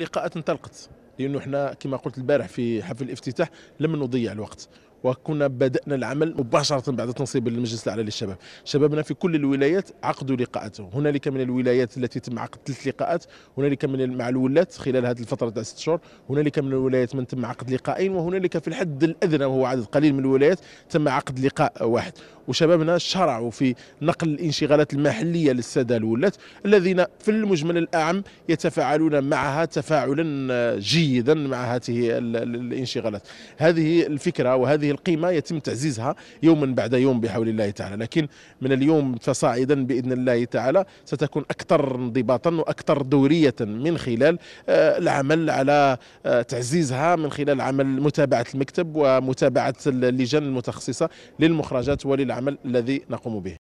لقاءات انطلقت لانه احنا كما قلت البارح في حفل الافتتاح لم نضيع الوقت وكنا بدأنا العمل مباشرة بعد تنصيب المجلس الأعلى للشباب شبابنا في كل الولايات عقدوا لقاءات هنالك من الولايات التي تم عقد ثلاث لقاءات هنالك من مع الولات خلال هذه الفترة تاع ست شهور هنالك من الولايات من تم عقد لقاءين وهنالك في الحد الأدنى وهو عدد قليل من الولايات تم عقد لقاء واحد وشبابنا شرعوا في نقل الانشغالات المحلية للسادة الولات الذين في المجمل الأعم يتفاعلون معها تفاعلا جيدا مع هذه الانشغالات هذه الفكرة وهذه القيمة يتم تعزيزها يوما بعد يوم بحول الله تعالى لكن من اليوم فصاعدا بإذن الله تعالى ستكون أكثر انضباطا وأكثر دورية من خلال آه، العمل على آه، تعزيزها من خلال عمل متابعة المكتب ومتابعة اللجان المتخصصة للمخرجات وللعمل الذي نقوم به